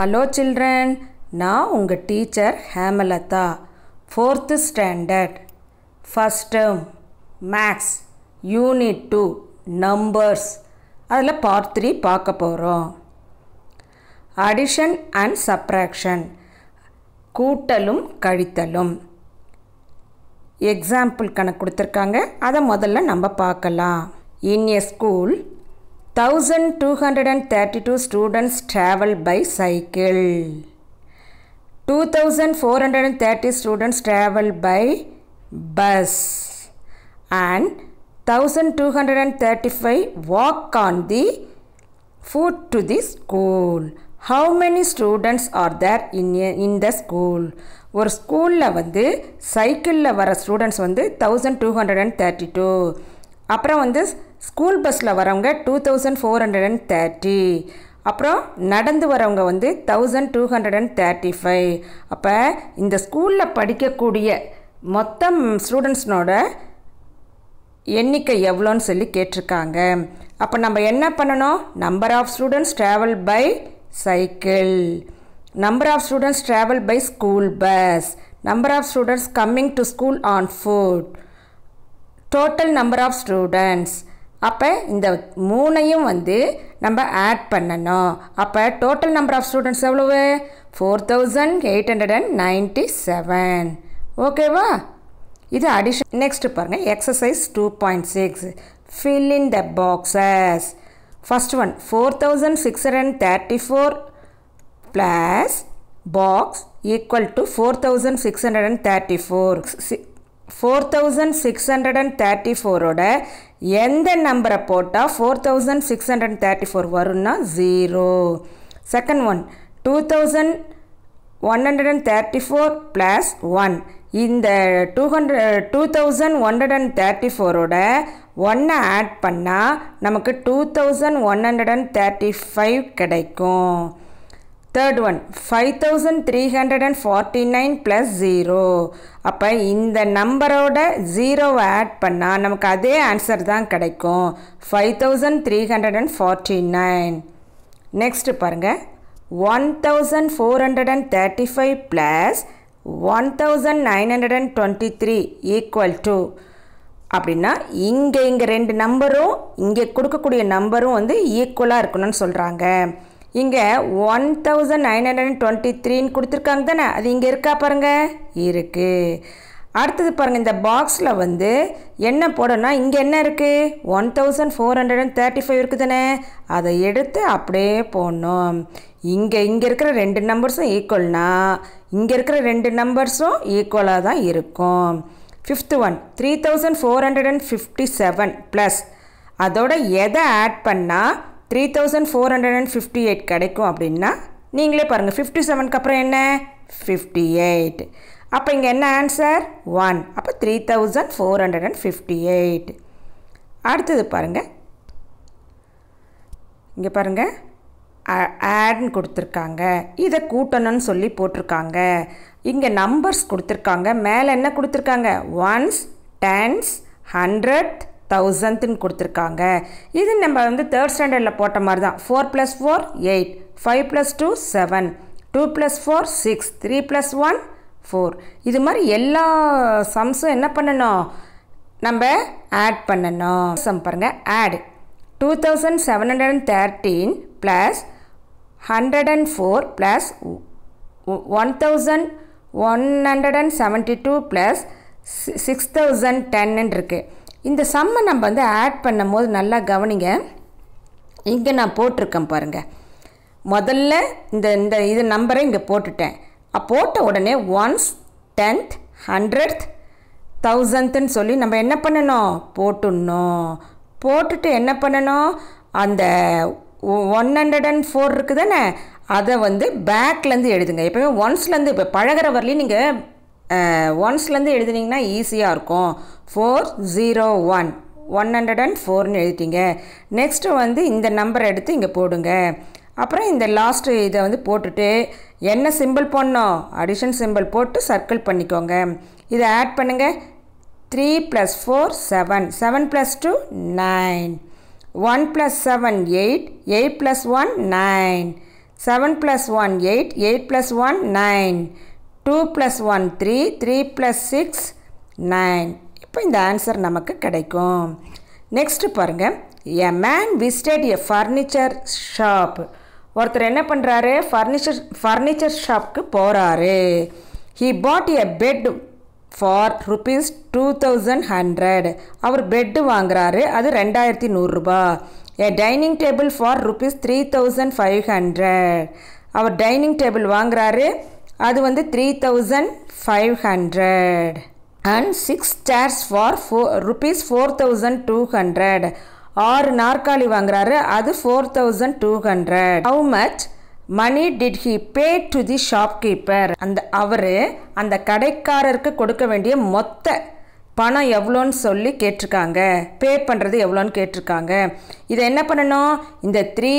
Hello children நான் உங்கள் teacher Hemalatha fourth standard first term maths unit two numbers அதில் part three பார்க்க போகிறோம் அடிஷன் அண்ட் சப்ராக்ஷன் கூட்டலும் கழித்தலும் எக்ஸாம்பிள் கணக்கு கொடுத்துருக்காங்க அதை முதல்ல நம்ம பார்க்கலாம் in a school thousand two hundred and thirty two students travel by cycle two thousand four hundred and thirty students travel by bus and thousand two hundred and thirty five walk on the foot to the school how many students are there in in the school ஒரு ஸ்கூலில் வந்து சைக்கிளில் வர students வந்து thousand two hundred and thirty two அப்புறம் வந்து school பஸ்ஸில் வரவங்க two thousand four hundred and thirty அப்புறம் நடந்து வரவங்க வந்து thousand two hundred and thirty five அப்போ இந்த ஸ்கூலில் படிக்கக்கூடிய மொத்தம் ஸ்டூடெண்ட்ஸ்னோட எண்ணிக்கை எவ்வளோன்னு சொல்லி கேட்டிருக்காங்க அப்போ நம்ம என்ன பண்ணணும் number of students travel by cycle number of students travel by school bus number of students coming to school on foot total number of students அப்போ இந்த மூணையும் வந்து நம்ம ஆட் பண்ணணும் அப்போ டோட்டல் நம்பர் ஆஃப் ஸ்டூடெண்ட்ஸ் எவ்வளவு four thousand eight hundred and ninety seven ஓகேவா இது அடிஷன் நெக்ஸ்ட்டு பாருங்கள் exercise two point six fill in the boxes first one four thousand six hundred and thirty four plus box equal to four thousand six hundred and thirty four four thousand six hundred and thirty ஃபோரோட எந்த நம்பரை போட்டால் four thousand six hundred thirty four வரும்னா zero second one two thousand one hundred and thirty four plus one இந்த two hundred two thousand one hundred and thirty ஃபோரோட ஒன்னை add பண்ணால் நமக்கு two thousand one hundred and thirty five கிடைக்கும் third one five thousand three hundred and forty nine plus zero அப்போ இந்த நம்பரோட ஜீரோவை ஆட் பண்ணால் நமக்கு அதே ஆன்சர் தான் கிடைக்கும் five thousand three hundred and forty nine next பாருங்கள் one thousand four hundred and thirty five plus one thousand nine hundred and twenty three equal to அப்படின்னா இங்கே இங்கே ரெண்டு நம்பரும் இங்கே கொடுக்கக்கூடிய நம்பரும் வந்து ஈக்குவலாக இருக்கணும்னு சொல்கிறாங்க இங்கே one thousand nine hundred and twenty த்ரீன்னு கொடுத்துருக்காங்க தானே அது இங்கே இருக்கா பாருங்கள் இருக்குது அடுத்தது பாருங்கள் இந்த பாக்ஸில் வந்து என்ன போடணும் இங்கே என்ன இருக்குது one thousand four hundred and thirty five தானே அதை எடுத்து அப்படியே போடணும் இங்கே இங்கே இருக்கிற ரெண்டு நம்பர்ஸும் ஈக்குவல்னா இங்கே இருக்கிற ரெண்டு நம்பர்ஸும் ஈக்குவலாக தான் இருக்கும் fifth one three thousand four hundred and fifty seven plus அதோட எதை ஆட் பண்ணால் three thousand four hundred and fifty eight கிடைக்கும் அப்படின்னா நீங்களே பாருங்கள் ஃபிஃப்டி செவனுக்கு அப்புறம் என்ன ஃபிஃப்டி எயிட் அப்போ இங்கே என்ன ஆன்சர் ஒன் அப்போ three thousand four hundred and fifty eight அடுத்தது பாருங்கள் இங்கே பாருங்கள் ஆட்னு கொடுத்துருக்காங்க இதை கூட்டணும்னு சொல்லி போட்டிருக்காங்க இங்கே நம்பர்ஸ் கொடுத்துருக்காங்க மேலே என்ன கொடுத்துருக்காங்க ஒன்ஸ் டென்ஸ் ஹண்ட்ரட் தௌசண்ட்னு கொடுத்துருக்காங்க இது நம்ம வந்து தேர்ட் ஸ்டாண்டர்டில் போட்ட மாதிரி தான் four plus four eight five plus two seven two plus four six three plus one four இது மாதிரி எல்லா சம்ஸும் என்ன பண்ணணும் நம்ம ஆட் பண்ணணும் சம் பாருங்கள் add two thousand seven hundred and thirteen plus hundred and four plus one thousand one hundred and seventy two plus six thousand டென்னு இருக்குது இந்த சம்மை நம்ம வந்து ஆட் பண்ணும் போது நல்லா கவனிங்க இங்கே நான் போட்டிருக்கேன் பாருங்கள் முதல்ல இந்த இந்த இது நம்பரை இங்கே போட்டுட்டேன் போட்ட உடனே ஒன்ஸ் டென்த் ஹண்ட்ரட் தௌசண்ட்னு சொல்லி நம்ம என்ன பண்ணணும் போட்டுடணும் போட்டுட்டு என்ன பண்ணணும் அந்த ஒன் ஹண்ட்ரட் அண்ட் ஃபோர் இருக்குது தானே அதை வந்து பேக்லேருந்து எழுதுங்க எப்போயுமே ஒன்ஸ்லேருந்து இப்போ பழகிற வரலையும் நீங்கள் ஒன்ஸ்லேருந்து எழுதுனீங்கன்னா ஈஸியாக இருக்கும் four zero one one hundred and ஃபோர்னு எழுதிட்டீங்க நெக்ஸ்ட்டு வந்து இந்த நம்பர் எடுத்து இங்கே போடுங்க அப்புறம் இந்த லாஸ்ட்டு இதை வந்து போட்டுட்டு என்ன சிம்பிள் போடணும் அடிஷன் சிம்பிள் போட்டு சர்க்கிள் பண்ணிக்கோங்க இதை ஆட் பண்ணுங்கள் three plus four seven seven plus two nine one plus seven eight eight plus one nine seven plus one eight eight plus one nine two plus one three three plus six nine இப்போ இந்த answer நமக்கு கிடைக்கும் next பாருங்கள் a man visited a furniture shop ஒருத்தர் என்ன பண்ணுறாரு furniture furniture ஷாப்க்கு போகிறாரு he bought a bed for rupees two thousand hundred அவர் பெட்டு வாங்குறாரு அது ரெண்டாயிரத்தி நூறுரூபா a dining table for rupees three thousand five hundred அவர் டைனிங் டேபிள் வாங்குறாரு அது வந்து three thousand five hundred and six chairs for for rupees four thousand two hundred ஆறு நாற்காலி வாங்குறாரு அது four thousand two hundred how much money did he pay to the shopkeeper அந்த அவர் அந்த கடைக்காரருக்கு கொடுக்க வேண்டிய மொத்த பணம் எவ்வளோன்னு சொல்லி கேட்டிருக்காங்க பே பண்ணுறது எவ்வளோன்னு கேட்டிருக்காங்க இதை என்ன பண்ணணும் இந்த த்ரீ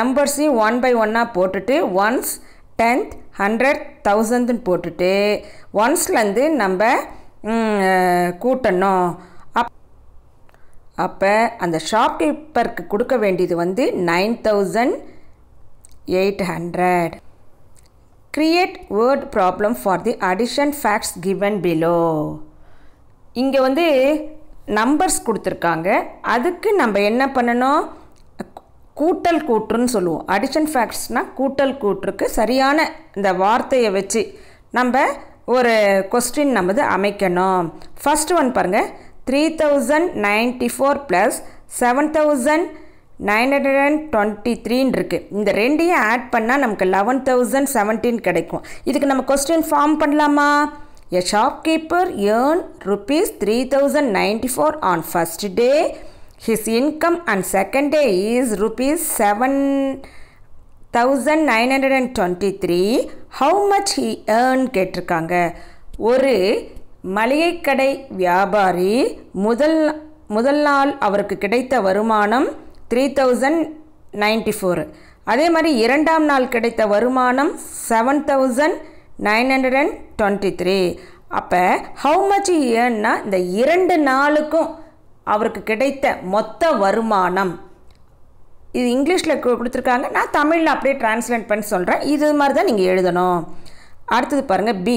நம்பர்ஸையும் ஒன் பை ஒன்னாக போட்டுட்டு ஒன்ஸ் டென்த் ஹண்ட்ரட் தௌசண்ட்னு போட்டுட்டு ஒன்ஸ்லேருந்து நம்ம கூட்டணும் அப் அப்போ அந்த ஷாப்கீப்பருக்கு கொடுக்க வேண்டியது வந்து nine thousand eight hundred create word problem for the addition facts given below இங்கே வந்து நம்பர்ஸ் கொடுத்துருக்காங்க அதுக்கு நம்ம என்ன பண்ணணும் கூட்டல் கூற்றுன்னு சொல்லுவோம் அடிஷன் ஃபேக்ட்ஸ்னால் கூட்டல் கூற்றுக்கு சரியான இந்த வார்த்தையை வச்சு நம்ம ஒரு கொஸ்டின் நம்ம அமைக்கணும் ஃபஸ்ட்டு ஒன் பாருங்கள் three thousand ninety four plus seven thousand nine hundred and twenty த்ரீன்னு இருக்குது இந்த ரெண்டையும் ஆட் பண்ணால் நமக்கு லெவன் தௌசண்ட் செவன்டீன் கிடைக்கும் இதுக்கு நம்ம கொஸ்டின் ஃபார்ம் பண்ணலாமா a shopkeeper earn rupees three thousand ninety four on first day his income and second day is his seven thousand nine hundred and rupees three how much he earn கேட்டிருக்காங்க ஒரு மளிகை கடை வியாபாரி முதல் முதல் நாள் அவருக்கு கிடைத்த வருமானம் த்ரீ தௌசண்ட் நைன்டி ஃபோர் அதே மாதிரி இரண்டாம் நாள் கிடைத்த வருமானம் seven thousand nine hundred and twenty three அப்போ ஹவு மச் ஏன்னா இந்த இரண்டு நாளுக்கும் அவருக்கு கிடைத்த மொத்த வருமானம் இது இங்கிலீஷில் கொடுத்துருக்காங்க நான் தமிழில் அப்படியே டிரான்ஸ்லேட் பண்ணி சொல்கிறேன் இது மாதிரி தான் நீங்கள் எழுதணும் அடுத்தது பாருங்கள் B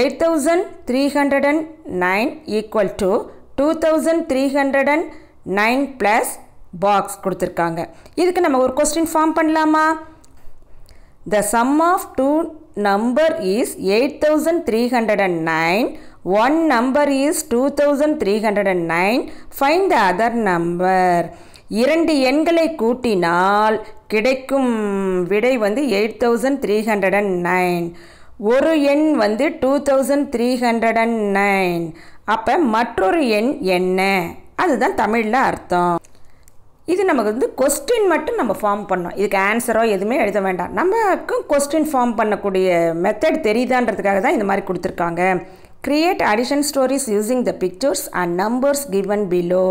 eight thousand three hundred and nine equal to two thousand three hundred and nine plus box கொடுத்துருக்காங்க இதுக்கு நம்ம ஒரு கொஸ்டின் ஃபார்ம் பண்ணலாமா the sum of two number is eight thousand three hundred and nine three number is 2309. Find the other number. இரண்டு எண்களை கூட்டினால் கிடைக்கும் விடை வந்து eight thousand three hundred and nine ஒரு எண் வந்து two thousand three hundred and nine அப்போ மற்றொரு எண் என்ன அதுதான் தமிழில் அர்த்தம் இது நமக்கு வந்து கொஸ்டின் மட்டும் நம்ம ஃபார்ம் பண்ணோம் இதுக்கு ஆன்சரோ எதுவுமே எழுத வேண்டாம் நமக்கும் கொஸ்டின் ஃபார்ம் பண்ணக்கூடிய மெத்தட் தெரியுதான்றதுக்காக தான் இந்த மாதிரி கொடுத்துருக்காங்க Create addition stories using the pictures and numbers given below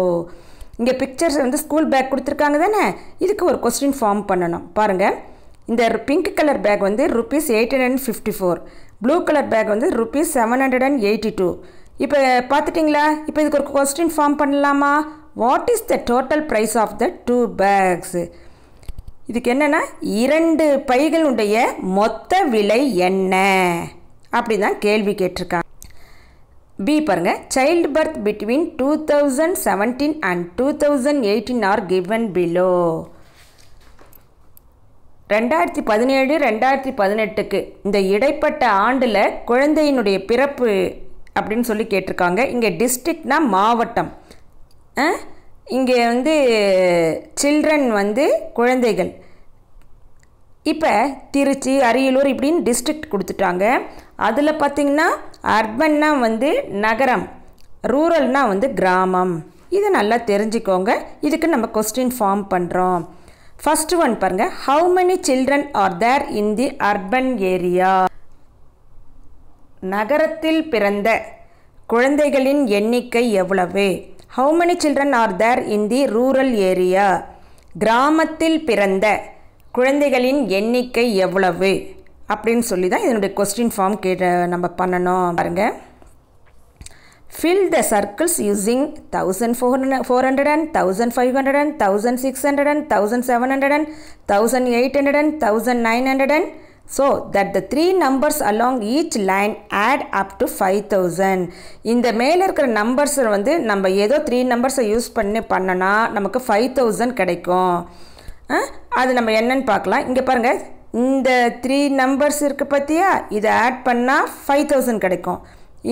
இங்கே பிக்சர்ஸ் வந்து ஸ்கூல் பேக் கொடுத்துருக்காங்க தானே இதுக்கு ஒரு கொஸ்டின் ஃபார்ம் பண்ணணும் பாருங்கள் இந்த பிங்க் கலர் பேக் வந்து rupees eight hundred and fifty four blue colour bag வந்து rupees seven hundred and eighty two இப்போ பார்த்துட்டிங்களா இப்போ இதுக்கு ஒரு கொஸ்டின் ஃபார்ம் பண்ணலாமா what is the total price of the two bags இதுக்கு என்னென்னா இரண்டு பைகளுடைய மொத்த விலை என்ன அப்படி தான் கேள்வி கேட்டிருக்காங்க பி பாருங்க child birth between two thousand seventeen and two thousand eighteen are given below ரெண்டாயிரத்தி பதினேழு ரெண்டாயிரத்தி பதினெட்டுக்கு இந்த இடைப்பட்ட ஆண்டில் குழந்தையினுடைய பிறப்பு அப்படின்னு சொல்லி கேட்டிருக்காங்க இங்கே டிஸ்ட்ரிக்ட்னா மாவட்டம் இங்கே வந்து சில்ட்ரன் வந்து குழந்தைகள் இப்போ திருச்சி அரியலூர் இப்படின்னு டிஸ்ட்ரிக்ட் கொடுத்துட்டாங்க அதில் பார்த்திங்கன்னா அர்பன்னா வந்து நகரம் ரூரல்னால் வந்து கிராமம் இது நல்லா தெரிஞ்சுக்கோங்க இதுக்கு நம்ம கொஸ்டின் ஃபார்ம் பண்ணுறோம் ஃபஸ்ட்டு ஒன் பாருங்கள் how many children are there in the urban area நகரத்தில் பிறந்த குழந்தைகளின் எண்ணிக்கை எவ்வளவு how many children are there in the rural area கிராமத்தில் பிறந்த குழந்தைகளின் எண்ணிக்கை எவ்வளவு அப்படின்னு சொல்லி தான் இதனுடைய கொஸ்டின் ஃபார்ம் கேட்ட நம்ம பண்ணணும் பாருங்கள் fill the circles using thousand four hundred four hundred and thousand five hundred and thousand six hundred and thousand seven hundred and thousand eight hundred and thousand nine hundred and so that the three numbers along each line add up to five thousand இந்த மேலே இருக்கிற நம்பர்ஸை வந்து நம்ம ஏதோ three நம்பர்ஸை use பண்ணி பண்ணனா நமக்கு ஃபைவ் தௌசண்ட் கிடைக்கும் அது நம்ம என்னன்னு பார்க்கலாம் இங்கே பாருங்கள் இந்த த்ரீ நம்பர்ஸ் இருக்குது பார்த்தியா இதை ஆட் பண்ணால் ஃபைவ் தௌசண்ட் கிடைக்கும்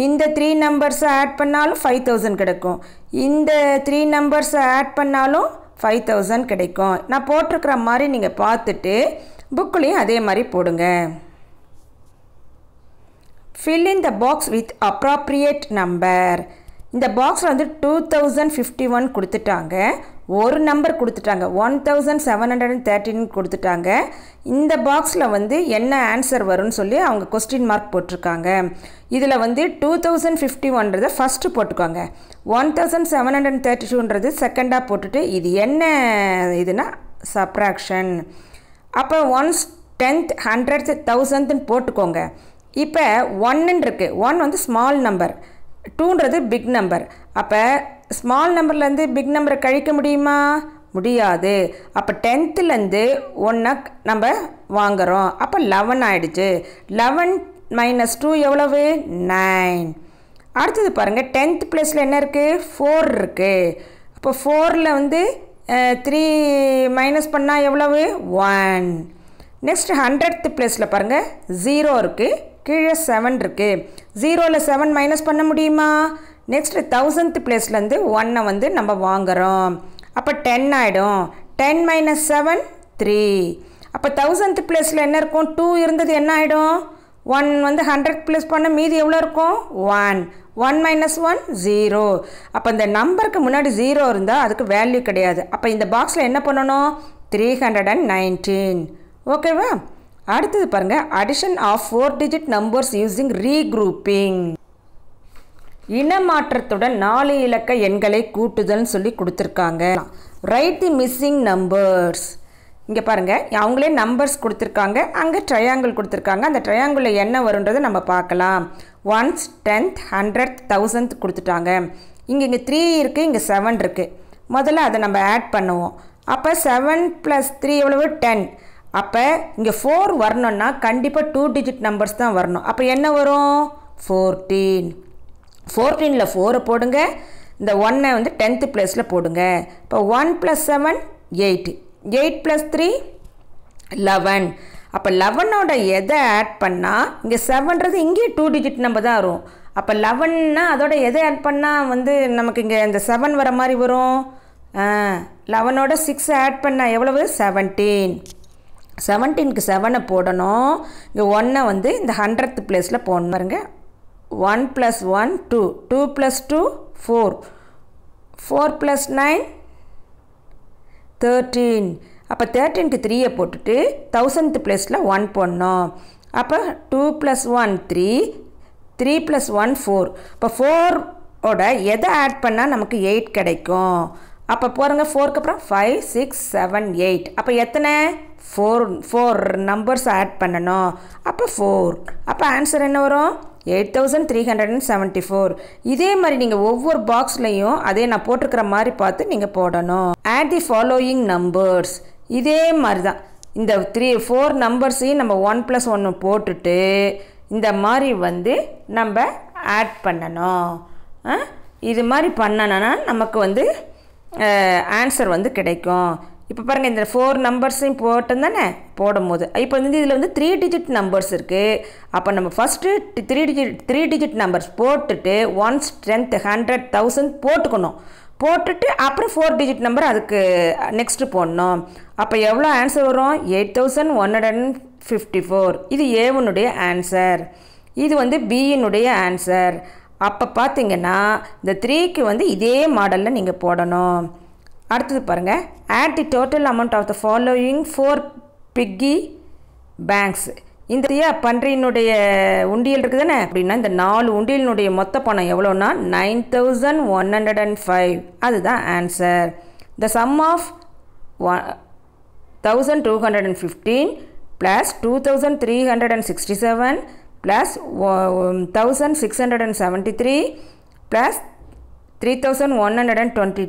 இந்த த்ரீ நம்பர்ஸை ஆட் பண்ணாலும் ஃபைவ் தௌசண்ட் கிடைக்கும் இந்த த்ரீ நம்பர்ஸை ஆட் பண்ணாலும் ஃபைவ் தௌசண்ட் கிடைக்கும் நான் போட்டிருக்கிற மாதிரி நீங்கள் பார்த்துட்டு புக்குலேயும் அதே மாதிரி போடுங்க fill in the box with appropriate number இந்த பாக்ஸில் வந்து டூ தௌசண்ட் ஃபிஃப்டி ஒன் கொடுத்துட்டாங்க ஒரு நம்பர் கொடுத்துட்டாங்க one thousand seven hundred and தேர்ட்டின்னு கொடுத்துட்டாங்க இந்த பாக்ஸில் வந்து என்ன ஆன்சர் வரும்னு சொல்லி அவங்க கொஸ்டின் மார்க் போட்டிருக்காங்க இதில் வந்து டூ தௌசண்ட் ஃபிஃப்டி ஒன்றதை ஃபஸ்ட்டு போட்டுக்கோங்க one thousand seven hundred and thirty டூன்றது செகண்டாக போட்டுட்டு இது என்ன இதுனா சப்ராக்ஷன் அப்போ ஒன்ஸ் டென்த் ஹண்ட்ரட் தௌசண்ட்னு போட்டுக்கோங்க இப்போ ஒன்னுன்னு இருக்குது ஒன் வந்து ஸ்மால் நம்பர் டூன்றது பிக் நம்பர் அப்போ ஸ்மால் நம்பர்லேருந்து பிக் நம்பரை கழிக்க முடியுமா முடியாது அப்போ டென்த்துலேருந்து ஒன்றை நம்ம வாங்குகிறோம் அப்போ லெவன் ஆகிடுச்சு லெவன் மைனஸ் டூ எவ்வளவு நைன் அடுத்தது பாருங்கள் டென்த் ப்ளஸில் என்ன இருக்குது ஃபோர் இருக்குது அப்போ ஃபோரில் வந்து த்ரீ மைனஸ் பண்ணால் எவ்வளவு ஒன் நெக்ஸ்ட் ஹண்ட்ரட் ப்ளஸில் பாருங்கள் ஜீரோ இருக்குது கீழே செவன் இருக்குது ஜீரோவில் செவன் மைனஸ் பண்ண முடியுமா நெக்ஸ்ட்டு தௌசண்ட் பிளேஸ்லேருந்து ஒன்னை வந்து நம்ம வாங்குகிறோம் அப்போ டென் ஆகிடும் டென் மைனஸ் செவன் த்ரீ அப்போ தௌசண்த் பிளேஸில் என்ன இருக்கும் டூ இருந்தது என்ன ஆகிடும் ஒன் வந்து ஹண்ட்ரட் ப்ளஸ் பண்ண மீதி எவ்வளோ இருக்கும் one one minus one zero அப்போ இந்த நம்பருக்கு முன்னாடி ஜீரோ இருந்தால் அதுக்கு வேல்யூ கிடையாது அப்போ இந்த பாக்ஸில் என்ன பண்ணணும் த்ரீ ஹண்ட்ரட் அண்ட் நைன்டீன் ஓகேவா அடுத்தது பாருங்கள் addition of four digit numbers using regrouping இனமாற்றத்துடன் நாலு இலக்க எண்களை கூட்டுதல்னு சொல்லி கொடுத்துருக்காங்க ரைட் தி மிஸ்ஸிங் நம்பர்ஸ் இங்கே பாருங்கள் அவங்களே நம்பர்ஸ் கொடுத்துருக்காங்க அங்கே ட்ரையாங்கிள் கொடுத்துருக்காங்க அந்த ட்ரையாங்கிளில் என்ன வருன்றதை நம்ம பார்க்கலாம் ஒன்ஸ் டென்த் ஹண்ட்ரட் தௌசண்ட் கொடுத்துட்டாங்க இங்கே இங்கே த்ரீ இருக்குது இங்கே செவன் இருக்குது முதல்ல அதை நம்ம ஆட் பண்ணுவோம் அப்போ செவன் ப்ளஸ் த்ரீ எவ்வளவு டென் அப்போ இங்கே ஃபோர் வரணுன்னா கண்டிப்பாக டூ டிஜிட் நம்பர்ஸ் தான் வரணும் அப்போ என்ன வரும் ஃபோர்டீன் ஃபோர்டீனில் ஃபோரை போடுங்க இந்த ஒன்னை வந்து டென்த்து ப்ளஸில் போடுங்க இப்போ one plus seven eight eight plus three eleven அப்போ லெவனோட எதை ஆட் பண்ணால் இங்கே செவன்றது இங்கேயும் டூ டிஜிட் நம்பர் தான் வரும் அப்போ லெவன்னால் அதோட எதை ஆட் பண்ணால் வந்து நமக்கு இங்கே இந்த செவன் வர மாதிரி வரும் லெவனோட சிக்ஸ் ஆட் பண்ணால் எவ்வளவு செவன்டீன் செவன்டீனுக்கு செவனை போடணும் இங்கே ஒன்னை வந்து இந்த ஹண்ட்ரட் பிளேஸில் போடணும் பாருங்க one plus one two two plus two four four plus nine thirteen அப்போ தேர்ட்டீனுக்கு த்ரீயை போட்டுட்டு தௌசண்ட் பிளேஸில் ஒன் போடணும் அப்போ two plus one three three plus one four இப்போ ஃபோரோட எதை ஆட் பண்ணால் நமக்கு எயிட் கிடைக்கும் அப்போ போகிறங்க ஃபோருக்கு அப்புறம் ஃபைவ் சிக்ஸ் செவன் எயிட் அப்போ எத்தனை ஃபோர் ஃபோர் நம்பர்ஸ் ஆட் பண்ணணும் அப்போ ஃபோர் அப்போ ஆன்சர் என்ன வரும் eight thousand three hundred and seventy four இதே மாதிரி நீங்கள் ஒவ்வொரு பாக்ஸ்லையும் அதே நான் போட்டிருக்கிற மாதிரி பார்த்து நீங்கள் போடணும் ஆட் தி ஃபாலோயிங் நம்பர்ஸ் இதே மாதிரி தான் இந்த த்ரீ ஃபோர் நம்பர்ஸையும் நம்ம ஒன் ப்ளஸ் ஒன்று போட்டுட்டு இந்த மாதிரி வந்து நம்ம ஆட் பண்ணணும் இது மாதிரி பண்ணணும்னா நமக்கு வந்து ஆன்சர் வந்து கிடைக்கும் இப்போ பாருங்கள் இந்த ஃபோர் நம்பர்ஸையும் போட்டோம் தானே போடும் போது இப்போ வந்து இதில் வந்து த்ரீ டிஜிட் நம்பர்ஸ் இருக்குது அப்போ நம்ம first three digit three digit numbers போட்டுட்டு ஒன் ஸ்ட்ரென்த் ஹண்ட்ரட் தௌசண்ட் போட்டுக்கணும் போட்டுட்டு அப்புறம் ஃபோர் டிஜிட் நம்பர் அதுக்கு நெக்ஸ்ட்டு போடணும் அப்போ எவ்வளோ ஆன்சர் வரும் eight thousand one hundred and fifty four இது ஏவனுடைய ஆன்சர் இது வந்து பியினுடைய ஆன்சர் அப்போ பார்த்தீங்கன்னா இந்த த்ரீக்கு வந்து இதே மாடலில் நீங்கள் போடணும் அடுத்தது பாருங்கள் add the total amount of the following four piggy banks இந்த பன்றியினுடைய உண்டியல் இருக்குது தானே அப்படின்னா இந்த நாலு உண்டியலினுடைய மொத்த பணம் எவ்வளோன்னா nine thousand one hundred and five அதுதான் answer the sum of one thousand two hundred and fifteen plus two thousand three hundred and sixty seven plus plus thousand thousand six hundred hundred and and seventy three three one twenty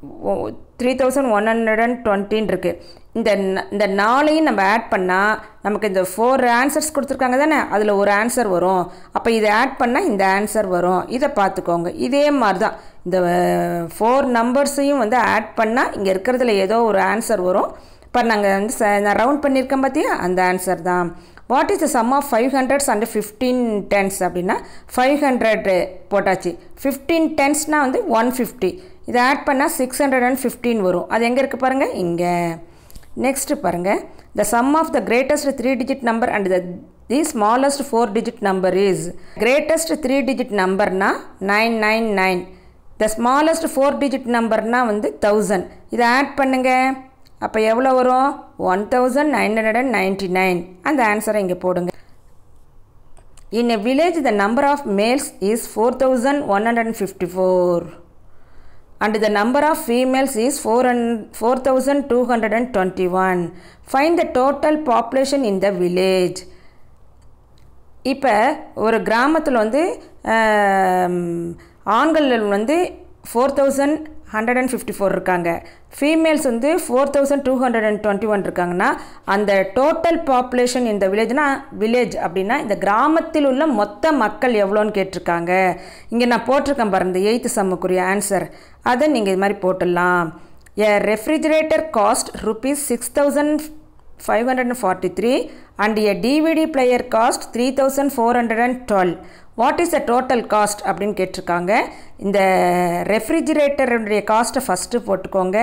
plus 1673 um, um, plus 3120 3120 இருக்குது இந்த இந்த நாளையும் நம்ம add பண்ணால் நமக்கு இந்த four answers கொடுத்துருக்காங்க தானே அதில் ஒரு ஆன்சர் வரும் அப்போ இதை ஆட் பண்ணால் இந்த ஆன்சர் வரும் இதை பார்த்துக்கோங்க இதே மாதிரி தான் இந்த ஃபோர் நம்பர்ஸையும் வந்து ஆட் பண்ணால் இங்கே இருக்கிறதுல ஏதோ ஒரு ஆன்சர் வரும் இப்போ நாங்கள் வந்து ச நான் ரவுண்ட் பண்ணியிருக்கேன் பார்த்தியா அந்த ஆன்சர் தான் what is the sum of five hundreds and fifteen tens அப்படின்னா ஃபைவ் ஹண்ட்ரட் போட்டாச்சு ஃபிஃப்டீன் டென்ஸ்னால் வந்து ஒன் ஃபிஃப்டி இதை ஆட் பண்ணால் சிக்ஸ் ஹண்ட்ரட் அண்ட் ஃபிஃப்டீன் வரும் அது எங்கே இருக்குது பாருங்கள் இங்கே நெக்ஸ்ட்டு பாருங்கள் the sum of the greatest three digit number and the the smallest four digit number is greatest three digit நம்பர்னா nine nine nine the smallest four digit நம்பர்னால் வந்து தௌசண்ட் இதை ஆட் பண்ணுங்கள் அப்போ எவ்வளோ வரும் one thousand nine hundred and ninety nine அந்த ஆன்சரை இங்கே போடுங்க in a village the number of males is four thousand one hundred and fifty four and the number of females is four ஹண்ட் four thousand two hundred and twenty one find the total population in the village இப்போ ஒரு கிராமத்தில் வந்து ஆண்கள் வந்து four thousand hundred and fifty four இருக்காங்க females வந்து four thousand two hundred and twenty one இருக்காங்கன்னா அந்த டோட்டல் பாப்புலேஷன் இந்த வில்லேஜ்னா வில்லேஜ் அப்படின்னா இந்த கிராமத்தில் உள்ள மொத்த மக்கள் எவ்வளோன்னு கேட்டிருக்காங்க இங்கே நான் போட்டிருக்கேன் பாருங்க இந்த எயித்து சம்முக்குரிய ஆன்சர் அதை நீங்கள் இது மாதிரி போட்டுடலாம் a refrigerator cost rupees six thousand 543 and a DVD player cost 3412. What is the total cost அப்படின்னு கேட்டிருக்காங்க இந்த ரெஃப்ரிஜிரேட்டருடைய காஸ்ட்டை first போட்டுக்கோங்க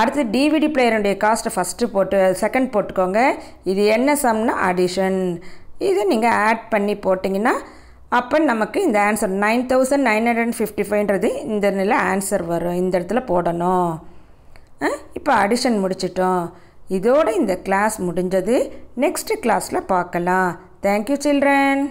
அடுத்து டிவிடி பிளேயருடைய காஸ்ட்டை first போட்டு செகண்ட் போட்டுக்கோங்க இது என்ன சம்ன அடிஷன் இதை நீங்கள் ஆட் பண்ணி போட்டுங்கினா அப்போ நமக்கு இந்த answer nine thousand nine hundred இந்த நிலை ஆன்சர் வரும் இந்த இடத்துல போடணும் இப்போ அடிஷன் முடிச்சிட்டோம் இதோட இந்த கிளாஸ் முடிஞ்சது நெக்ஸ்ட் கிளாஸில் பார்க்கலாம் தேங்க்யூ சில்ட்ரன்